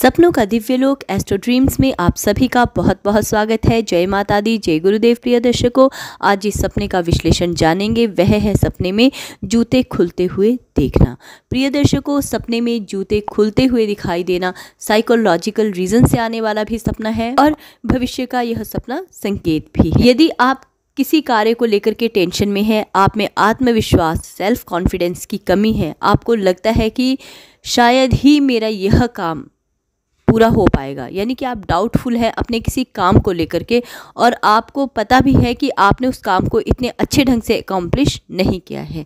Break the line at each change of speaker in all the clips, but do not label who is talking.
सपनों का दिव्य लोक एस्ट्रो ड्रीम्स में आप सभी का बहुत बहुत स्वागत है जय माता दी जय गुरुदेव प्रिय दर्शकों आज इस सपने का विश्लेषण जानेंगे वह है सपने में जूते खुलते हुए देखना प्रिय दर्शकों सपने में जूते खुलते हुए दिखाई देना साइकोलॉजिकल रीजन से आने वाला भी सपना है और भविष्य का यह सपना संकेत भी है यदि आप किसी कार्य को लेकर के टेंशन में है आप में आत्मविश्वास सेल्फ कॉन्फिडेंस की कमी है आपको लगता है कि शायद ही मेरा यह काम पूरा हो पाएगा यानी कि आप डाउटफुल हैं अपने किसी काम को लेकर के और आपको पता भी है कि आपने उस काम को इतने अच्छे ढंग से अकम्प्लिश नहीं किया है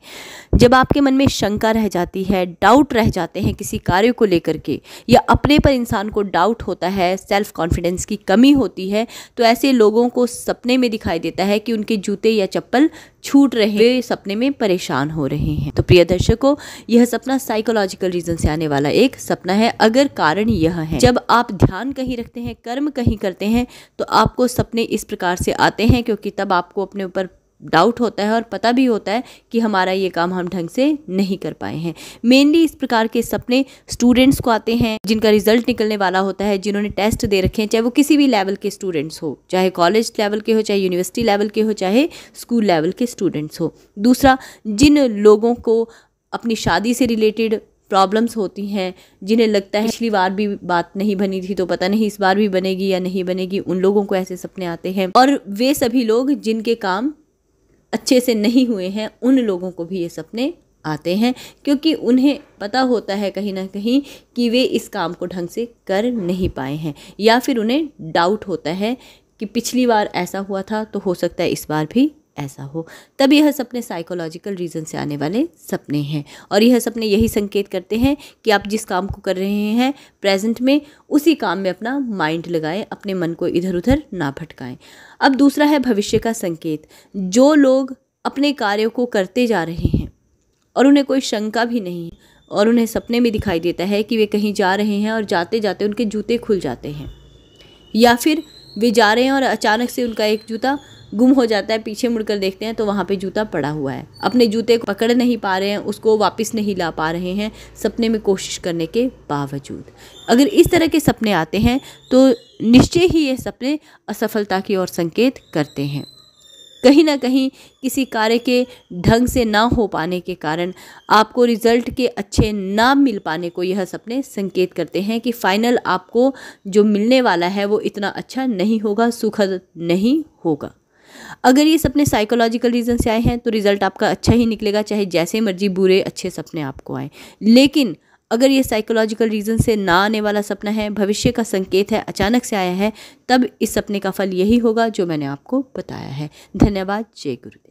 जब आपके मन में शंका रह जाती है डाउट रह जाते हैं किसी कार्य को लेकर के या अपने पर इंसान को डाउट होता है सेल्फ कॉन्फिडेंस की कमी होती है तो ऐसे लोगों को सपने में दिखाई देता है कि उनके जूते या चप्पल छूट रहे हैं सपने में परेशान हो रहे हैं तो प्रिय दर्शकों यह सपना साइकोलॉजिकल रीजन से आने वाला एक सपना है अगर कारण यह है जब आप ध्यान कहीं रखते हैं कर्म कहीं करते हैं तो आपको सपने इस प्रकार से आते हैं क्योंकि तब आपको अपने ऊपर डाउट होता है और पता भी होता है कि हमारा ये काम हम ढंग से नहीं कर पाए हैं मेनली इस प्रकार के सपने स्टूडेंट्स को आते हैं जिनका रिजल्ट निकलने वाला होता है जिन्होंने टेस्ट दे रखे हैं चाहे वो किसी भी लेवल के स्टूडेंट्स हो चाहे कॉलेज लेवल के हो चाहे यूनिवर्सिटी लेवल के हो चाहे स्कूल लेवल के स्टूडेंट्स हो दूसरा जिन लोगों को अपनी शादी से रिलेटेड प्रॉब्लम्स होती हैं जिन्हें लगता है पिछली बार भी बात नहीं बनी थी तो पता नहीं इस बार भी बनेगी या नहीं बनेगी उन लोगों को ऐसे सपने आते हैं और वे सभी लोग जिनके काम अच्छे से नहीं हुए हैं उन लोगों को भी ये सपने आते हैं क्योंकि उन्हें पता होता है कहीं ना कहीं कि वे इस काम को ढंग से कर नहीं पाए हैं या फिर उन्हें डाउट होता है कि पिछली बार ऐसा हुआ था तो हो सकता है इस बार भी ऐसा हो तब यह सपने साइकोलॉजिकल रीज़न से आने वाले सपने हैं और यह सपने यही संकेत करते हैं कि आप जिस काम को कर रहे हैं प्रेजेंट में उसी काम में अपना माइंड लगाएं अपने मन को इधर उधर ना भटकाएं अब दूसरा है भविष्य का संकेत जो लोग अपने कार्यों को करते जा रहे हैं और उन्हें कोई शंका भी नहीं और उन्हें सपने में दिखाई देता है कि वे कहीं जा रहे हैं और जाते जाते उनके जूते खुल जाते हैं या फिर वे जा रहे हैं और अचानक से उनका एक जूता गुम हो जाता है पीछे मुड़कर देखते हैं तो वहाँ पे जूता पड़ा हुआ है अपने जूते को पकड़ नहीं पा रहे हैं उसको वापस नहीं ला पा रहे हैं सपने में कोशिश करने के बावजूद अगर इस तरह के सपने आते हैं तो निश्चय ही ये सपने असफलता की ओर संकेत करते हैं कहीं ना कहीं किसी कार्य के ढंग से ना हो पाने के कारण आपको रिजल्ट के अच्छे ना मिल पाने को यह सपने संकेत करते हैं कि फाइनल आपको जो मिलने वाला है वो इतना अच्छा नहीं होगा सुखद नहीं होगा अगर ये सपने साइकोलॉजिकल रीज़न से आए हैं तो रिज़ल्ट आपका अच्छा ही निकलेगा चाहे जैसे मर्जी बुरे अच्छे सपने आपको आए लेकिन अगर ये साइकोलॉजिकल रीज़न से ना आने वाला सपना है भविष्य का संकेत है अचानक से आया है तब इस सपने का फल यही होगा जो मैंने आपको बताया है धन्यवाद जय गुरुदेव